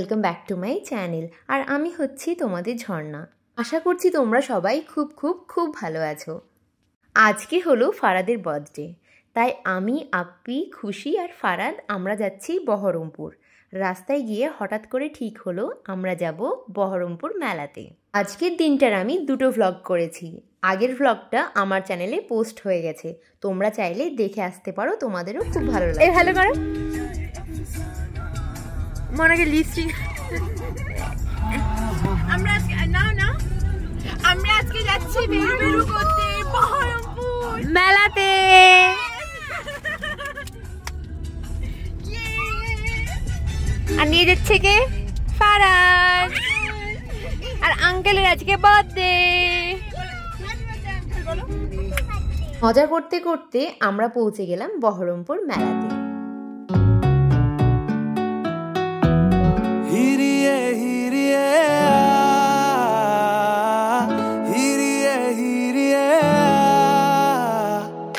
welcome back to my channel আর আমি হচ্ছি তোমাদের ঝর্ণা আশা করছি তোমরা সবাই খুব খুব খুব ভালো আছো আজকে হলো ফারাদের বার্থডে তাই আমি আপ্পি খুশি আর ফারাদ আমরা যাচ্ছি বহরমপুর রাস্তায় গিয়ে হঠাৎ করে ঠিক হলো আমরা যাব বহরমপুর মেলাতে আজকের দিনটার আমি দুটো ভ্লগ করেছি আগের ভ্লগটা আমার চ্যানেলে পোস্ট হয়ে গেছে তোমরা চাইলে দেখে আসতে পারো তোমাদেরও খুব ভালো লাগে ভালো করো মনাকে লিস্টিং আমরা আজকে নাও নাও আমরা আজকে যাচ্ছি বেরু করতে বহরমপুর মেলাতে আর নিয়ে যাচ্ছে কে ফারাজ আর আঙ্কেলের আজকে বার্থডে মজা করতে করতে আমরা পৌঁছে গেলাম বহরমপুর মেলাতে हिरिए हिरिए हिरिए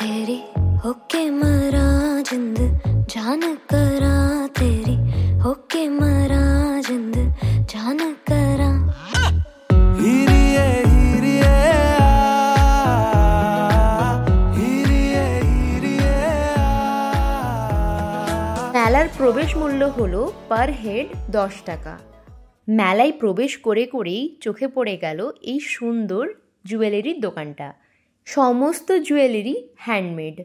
तेरी होके मरा जिंद जान करा तेरी होके मरा প্রবেশ মূল্য হল পার হেড দশ টাকা মেলায় প্রবেশ করে করেই চোখে পড়ে গেল এই সুন্দর জুয়েলারির দোকানটা সমস্ত জুয়েলারি হ্যান্ডমেড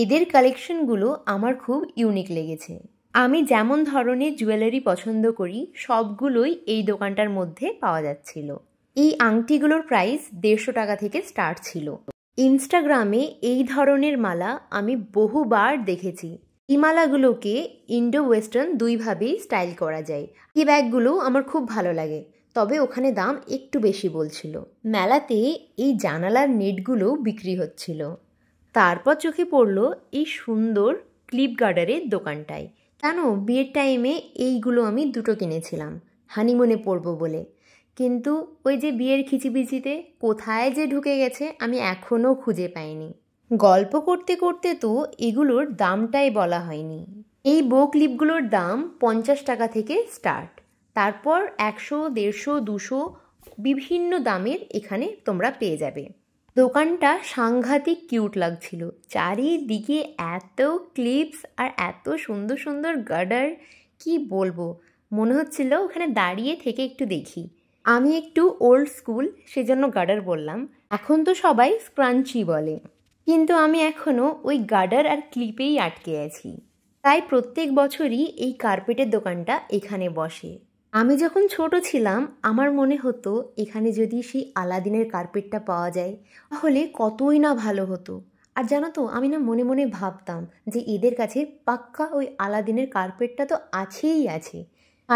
এদের কালেকশনগুলো আমার খুব ইউনিক লেগেছে আমি যেমন ধরনের জুয়েলারি পছন্দ করি সবগুলোই এই দোকানটার মধ্যে পাওয়া যাচ্ছিল এই আংটিগুলোর প্রাইস দেড়শো টাকা থেকে স্টার্ট ছিল ইনস্টাগ্রামে এই ধরনের মালা আমি বহুবার দেখেছি হিমালাগুলোকে ইন্ডো ওয়েস্টার্ন দুইভাবেই স্টাইল করা যায় এই ব্যাগগুলো আমার খুব ভালো লাগে তবে ওখানে দাম একটু বেশি বলছিল মেলাতে এই জানালার নেটগুলো বিক্রি হচ্ছিল তারপর চোখে পড়ল এই সুন্দর ক্লিপ গার্ডারের দোকানটায় কেন বিয়ের টাইমে এইগুলো আমি দুটো কিনেছিলাম হানিমুনে পড়বো বলে কিন্তু ওই যে বিয়ের খিচিবিচিতে কোথায় যে ঢুকে গেছে আমি এখনও খুঁজে পাইনি গল্প করতে করতে তো এগুলোর দামটাই বলা হয়নি এই বো ক্লিপগুলোর দাম পঞ্চাশ টাকা থেকে স্টার্ট তারপর একশো দেড়শো দুশো বিভিন্ন দামের এখানে তোমরা পেয়ে যাবে দোকানটা সাংঘাতিক কিউট লাগছিল চারিদিকে এত ক্লিপস আর এত সুন্দর সুন্দর গার্ডার কি বলবো মনে হচ্ছিল ওখানে দাঁড়িয়ে থেকে একটু দেখি আমি একটু ওল্ড স্কুল সেজন্য গার্ডার বললাম এখন তো সবাই স্ক্রাঞ্চি বলে কিন্তু আমি এখনও ওই গার্ডার আর ক্লিপেই আটকে আছি তাই প্রত্যেক বছরই এই কার্পেটের দোকানটা এখানে বসে আমি যখন ছোট ছিলাম আমার মনে হতো এখানে যদি সেই আলাদিনের কার্পেটটা পাওয়া যায় তাহলে কতই না ভালো হতো আর জানো তো আমি না মনে মনে ভাবতাম যে এদের কাছে পাক্কা ওই আলাদিনের কার্পেটটা তো আছেই আছে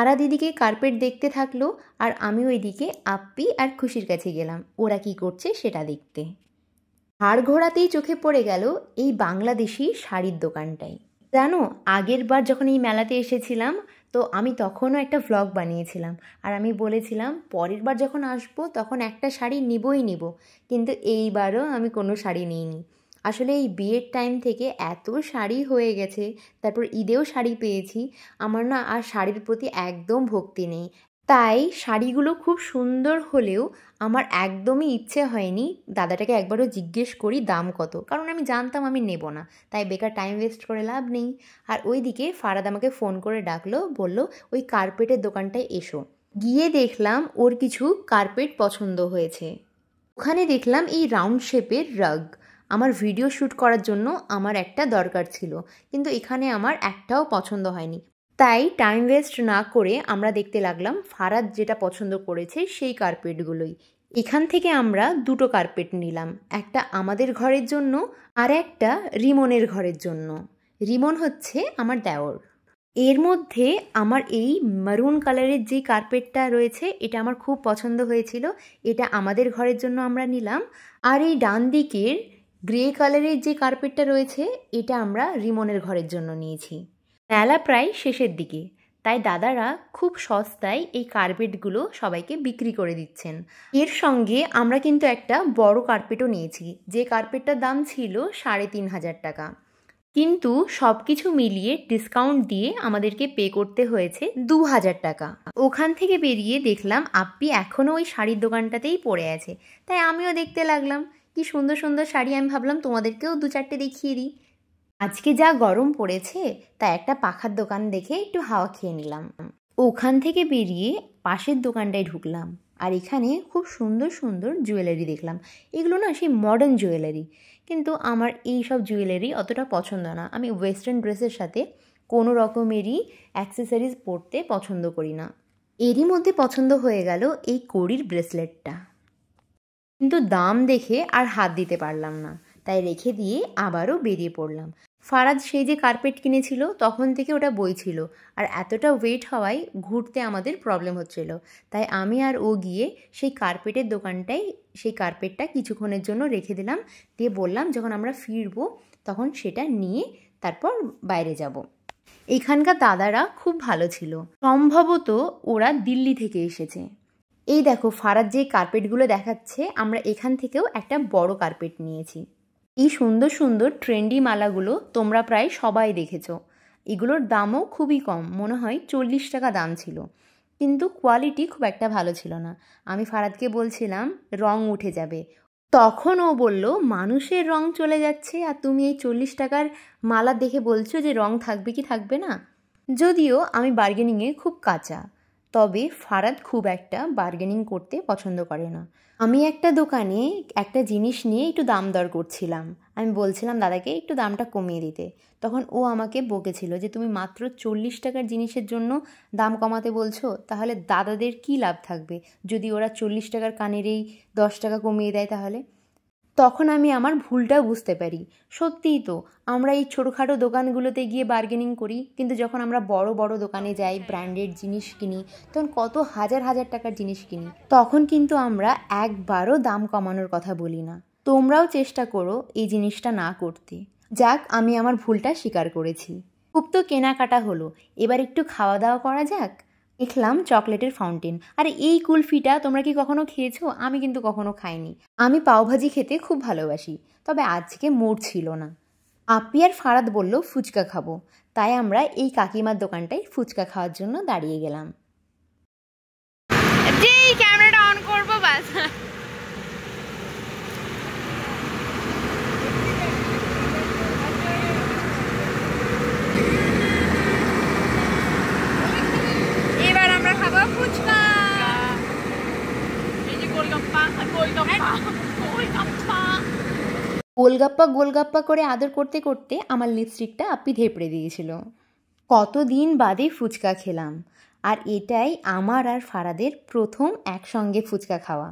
আরা দিদিকে কার্পেট দেখতে থাকলো আর আমি ওইদিকে আপ্পি আর খুশির কাছে গেলাম ওরা কি করছে সেটা দেখতে হাড় ঘোড়াতেই চোখে পড়ে গেল এই বাংলাদেশি শাড়ির দোকানটাই জানো আগের বার যখন এই মেলাতে এসেছিলাম তো আমি তখনও একটা ভ্লগ বানিয়েছিলাম আর আমি বলেছিলাম পরের বার যখন আসবো তখন একটা শাড়ি নিবই নিব কিন্তু এইবারও আমি কোনো শাড়ি নিইনি আসলে এই বিয়ের টাইম থেকে এত শাড়ি হয়ে গেছে তারপর ঈদেও শাড়ি পেয়েছি আমার না আর শাড়ির প্রতি একদম ভক্তি নেই তাই শাড়িগুলো খুব সুন্দর হলেও আমার একদমই ইচ্ছে হয়নি দাদাটাকে একবারও জিজ্ঞেস করি দাম কত কারণ আমি জানতাম আমি নেব না তাই বেকার টাইম ওয়েস্ট করে লাভ নেই আর ওইদিকে ফারাদ আমাকে ফোন করে ডাকলো বলল ওই কার্পেটের দোকানটায় এসো গিয়ে দেখলাম ওর কিছু কার্পেট পছন্দ হয়েছে ওখানে দেখলাম এই রাউন্ড শেপের রাগ আমার ভিডিও শ্যুট করার জন্য আমার একটা দরকার ছিল কিন্তু এখানে আমার একটাও পছন্দ হয়নি তাই টাইম ওয়েস্ট না করে আমরা দেখতে লাগলাম ফারাদ যেটা পছন্দ করেছে সেই কার্পেটগুলোই এখান থেকে আমরা দুটো কার্পেট নিলাম একটা আমাদের ঘরের জন্য আর একটা রিমনের ঘরের জন্য রিমন হচ্ছে আমার দেওর এর মধ্যে আমার এই মারুন কালারের যে কার্পেটটা রয়েছে এটা আমার খুব পছন্দ হয়েছিল এটা আমাদের ঘরের জন্য আমরা নিলাম আর এই ডান দিকের গ্রে কালারের যে কার্পেটটা রয়েছে এটা আমরা রিমনের ঘরের জন্য নিয়েছি মেলা প্রায় শেষের দিকে তাই দাদারা খুব সস্তায় এই কার্পেটগুলো সবাইকে বিক্রি করে দিচ্ছেন এর সঙ্গে আমরা কিন্তু একটা বড় কার্পেটও নিয়েছি যে কার্পেটটার দাম ছিল সাড়ে তিন হাজার টাকা কিন্তু সব কিছু মিলিয়ে ডিসকাউন্ট দিয়ে আমাদেরকে পে করতে হয়েছে দু হাজার টাকা ওখান থেকে বেরিয়ে দেখলাম আপ্পি এখনও ওই শাড়ির দোকানটাতেই পড়ে আছে তাই আমিও দেখতে লাগলাম কি সুন্দর সুন্দর শাড়ি আমি ভাবলাম তোমাদেরকেও দু চারটে দেখিয়ে দিই আজকে যা গরম পড়েছে তা একটা পাখার দোকান দেখে একটু হাওয়া খেয়ে নিলাম ওখান থেকে বেরিয়ে পাশের দোকানটায় ঢুকলাম আর এখানে খুব সুন্দর সুন্দর জুয়েলারি দেখলাম এগুলো না সেই মডার্ন জুয়েলারি কিন্তু আমার এই সব জুয়েলারি অতটা পছন্দ না আমি ওয়েস্টার্ন ড্রেসের সাথে কোনো রকমেরই অ্যাক্সেসারিজ পরতে পছন্দ করি না এরই মধ্যে পছন্দ হয়ে গেল এই কড়ির ব্রেসলেটটা কিন্তু দাম দেখে আর হাত দিতে পারলাম না তাই রেখে দিয়ে আবারও বেরিয়ে পড়লাম ফারাজ সেই যে কার্পেট কিনেছিল তখন থেকে ওটা বই ছিল আর এতটা ওয়েট হওয়ায় ঘুরতে আমাদের প্রবলেম হচ্ছিল তাই আমি আর ও গিয়ে সেই কার্পেটের দোকানটাই সেই কার্পেটটা কিছুক্ষণের জন্য রেখে দিলাম দিয়ে বললাম যখন আমরা ফিরবো তখন সেটা নিয়ে তারপর বাইরে যাব এখানকার দাদারা খুব ভালো ছিল সম্ভবত ওরা দিল্লি থেকে এসেছে এই দেখো ফারাজ যে কার্পেটগুলো দেখাচ্ছে আমরা এখান থেকেও একটা বড় কার্পেট নিয়েছি এই সুন্দর সুন্দর ট্রেন্ডি মালাগুলো তোমরা প্রায় সবাই দেখেছো এগুলোর দামও খুবই কম মনে হয় চল্লিশ টাকা দাম ছিল কিন্তু কোয়ালিটি খুব একটা ভালো ছিল না আমি ফারাদকে বলছিলাম রং উঠে যাবে তখন ও বলল মানুষের রং চলে যাচ্ছে আর তুমি এই চল্লিশ টাকার মালা দেখে বলছো যে রং থাকবে কি থাকবে না যদিও আমি বার্গেনিংয়ে খুব কাঁচা তবে ফারাদ খুব একটা বার্গেনিং করতে পছন্দ করে না আমি একটা দোকানে একটা জিনিস নিয়ে একটু দাম দর করছিলাম আমি বলছিলাম দাদাকে একটু দামটা কমিয়ে দিতে তখন ও আমাকে বকেছিল যে তুমি মাত্র চল্লিশ টাকার জিনিসের জন্য দাম কমাতে বলছো তাহলে দাদাদের কি লাভ থাকবে যদি ওরা চল্লিশ টাকার কানের এই দশ টাকা কমিয়ে দেয় তাহলে তখন আমি আমার ভুলটা বুঝতে পারি সত্যিই তো আমরা এই ছোটোখাটো দোকানগুলোতে গিয়ে বার্গেনিং করি কিন্তু যখন আমরা বড় বড় দোকানে যাই ব্র্যান্ডেড জিনিস কিনি তখন কত হাজার হাজার টাকার জিনিস কিনি তখন কিন্তু আমরা একবারও দাম কমানোর কথা বলি না তোমরাও চেষ্টা করো এই জিনিসটা না করতে যাক আমি আমার ভুলটা স্বীকার করেছি খুব তো কেনাকাটা হলো এবার একটু খাওয়া দাওয়া করা যাক দেখলাম চকলেটের ফাউন্টেন আর এই কুলফিটা তোমরা কি কখনো খেয়েছো আমি কিন্তু কখনো খাইনি আমি পাওভাজি খেতে খুব ভালোবাসি তবে আজকে মোড় ছিল না আপনি আর ফারাদ বলল ফুচকা খাবো তাই আমরা এই কাকিমার দোকানটায় ফুচকা খাওয়ার জন্য দাঁড়িয়ে গেলাম ক্যামেরা গোলগাপ্পা গোলগাপ্পা করে আদর করতে করতে আমার লিপস্টিকটা আপি ধেপড়ে দিয়েছিল কতদিন বাদে ফুচকা খেলাম আর এটাই আমার আর ফারাদের প্রথম একসঙ্গে ফুচকা খাওয়া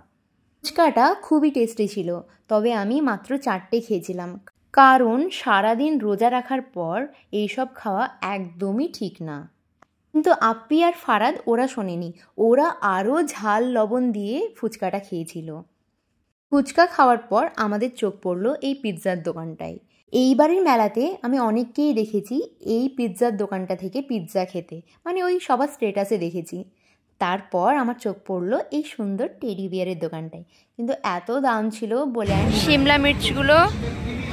ফুচকাটা খুবই টেস্টি ছিল তবে আমি মাত্র চারটে খেয়েছিলাম কারণ সারাদিন রোজা রাখার পর এইসব খাওয়া একদমই ঠিক না কিন্তু আপ্পি আর ফারাদ ওরা শোনেনি ওরা আরও ঝাল লবণ দিয়ে ফুচকাটা খেয়েছিল ফুচকা খাওয়ার পর আমাদের চোখ পড়লো এই পিৎজার দোকানটায় এইবারের মেলাতে আমি অনেককেই দেখেছি এই পিৎজার দোকানটা থেকে পিৎজা খেতে মানে ওই সবার স্টেটাসে দেখেছি তারপর আমার চোখ পড়লো এই সুন্দর টেডি বিয়ারের দোকানটায় কিন্তু এত দাম ছিল বলে শিমলা মির্চগুলো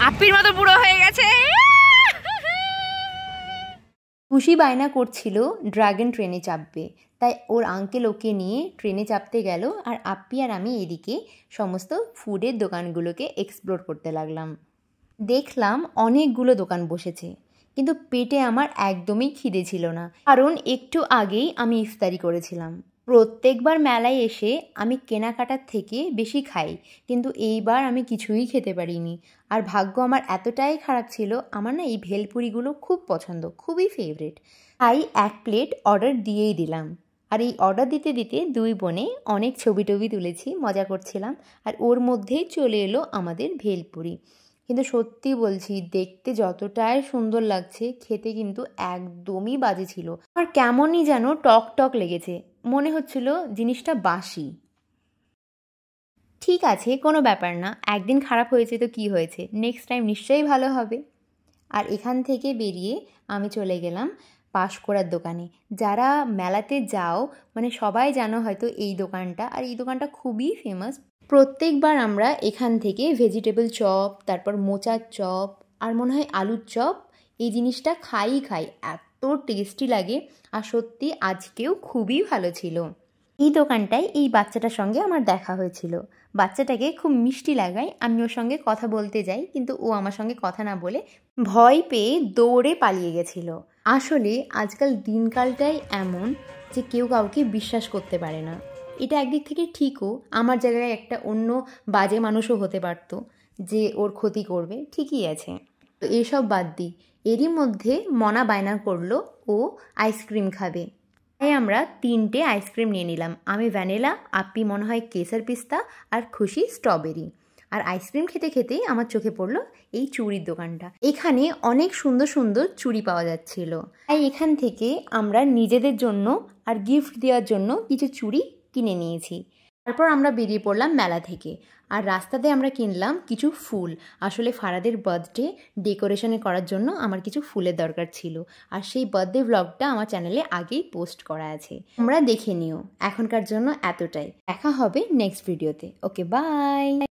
আপির মতো বুড়ো হয়ে গেছে খুশি বায়না করছিল ড্রাগন ট্রেনে চাপবে তাই ওর আঙ্কেল ওকে নিয়ে ট্রেনে চাপতে গেল আর আপ্পি আর আমি এদিকে সমস্ত ফুডের দোকানগুলোকে এক্সপ্লোর করতে লাগলাম দেখলাম অনেকগুলো দোকান বসেছে কিন্তু পেটে আমার একদমই খিদে ছিল না কারণ একটু আগেই আমি ইফতারি করেছিলাম প্রত্যেকবার মেলায় এসে আমি কেনাকাটার থেকে বেশি খাই কিন্তু এইবার আমি কিছুই খেতে পারিনি আর ভাগ্য আমার এতটাই খারাপ ছিল আমার না এই ভেলপুরিগুলো খুব পছন্দ খুবই ফেভারিট তাই এক প্লেট অর্ডার দিয়েই দিলাম আর এই অর্ডার দিতে দিতে দুই বোনে অনেক ছবি টবি তুলেছি মজা করছিলাম আর ওর মধ্যেই চলে এলো আমাদের ভেলপুরি কিন্তু সত্যি বলছি দেখতে যতটাই সুন্দর লাগছে খেতে কিন্তু একদমই বাজে ছিল আর কেমনই যেন টক টক লেগেছে মনে হচ্ছিল জিনিসটা বাসি ঠিক আছে কোনো ব্যাপার না একদিন খারাপ হয়েছে তো কি হয়েছে নেক্সট টাইম নিশ্চয়ই ভালো হবে আর এখান থেকে বেরিয়ে আমি চলে গেলাম পাশ করার দোকানে যারা মেলাতে যাও মানে সবাই জানো হয়তো এই দোকানটা আর এই দোকানটা খুবই ফেমাস প্রত্যেকবার আমরা এখান থেকে ভেজিটেবল চপ তারপর মোচার চপ আর মনে হয় আলুর চপ এই জিনিসটা খাই খাই এত টেস্টি লাগে আর সত্যি আজকেও খুবই ভালো ছিল এই দোকানটায় এই বাচ্চাটার সঙ্গে আমার দেখা হয়েছিল বাচ্চাটাকে খুব মিষ্টি লাগায় আমি ওর সঙ্গে কথা বলতে যাই কিন্তু ও আমার সঙ্গে কথা না বলে ভয় পেয়ে দৌড়ে পালিয়ে গেছিলো আসলে আজকাল দিনকালটাই এমন যে কেউ কাউকে বিশ্বাস করতে পারে না এটা একদিক থেকে ঠিকও আমার জায়গায় একটা অন্য বাজে মানুষও হতে পারত যে ওর ক্ষতি করবে ঠিকই আছে তো এসব বাদ দিই এরই মধ্যে মনা বায়না করলো ও আইসক্রিম খাবে তাই আমরা তিনটে আইসক্রিম নিয়ে নিলাম আমি ভ্যানিলা আপি মনে হয় কেসার পিস্তা আর খুশি স্ট্রবেরি আর আইসক্রিম খেতে খেতেই আমার চোখে পড়লো এই চুড়ির দোকানটা এখানে অনেক সুন্দর সুন্দর চুড়ি পাওয়া যাচ্ছিল তাই এখান থেকে আমরা নিজেদের জন্য আর গিফট দেওয়ার জন্য কিছু চুড়ি কিনে নিয়েছি তারপর আমরা বেরিয়ে পড়লাম মেলা থেকে আর রাস্তাতে আমরা কিনলাম কিছু ফুল আসলে ফারাদের বার্থডে ডেকোরেশনে করার জন্য আমার কিছু ফুলের দরকার ছিল আর সেই বার্থডে ব্লগটা আমার চ্যানেলে আগেই পোস্ট করা আছে আমরা দেখে নিও এখনকার জন্য এতটাই দেখা হবে নেক্সট ভিডিওতে ওকে বাই